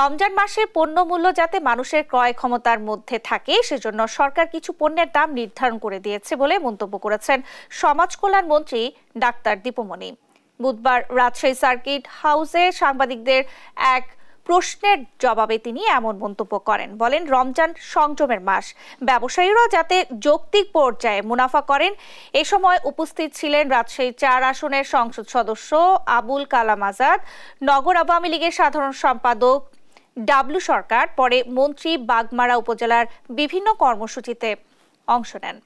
রমজান মাসে পণ্য মূল্য যাতে মানুষের ক্রয় ক্ষমতার মধ্যে থাকে সেজন্য সরকার কিছু পণ্যের দাম নির্ধারণ করে দিয়েছে বলে মন্তব্য করেছেন সমাজ কল্যাণ মন্ত্রী ডাক্তার দীপমণি বুধবার রাজশাহী সার্কিট হাউসে সাংবাদিকদের এক প্রশ্নের জবাবে তিনি এমন মন্তব্য করেন বলেন রমজান সংযমের মাস ব্যবসায়ীরা যাতে যৌক্তিক পর্যায়ে মুনাফা করেন এ সময় উপস্থিত ছিলেন রাজশাহী চার আসনের সংসদ সদস্য আবুল কালাম আজাদ নগর আওয়ামী লীগের সাধারণ সম্পাদক ডাবলু সরকার পরে মন্ত্রী বাগমারা উপজেলার বিভিন্ন কর্মসূচিতে অংশ নেন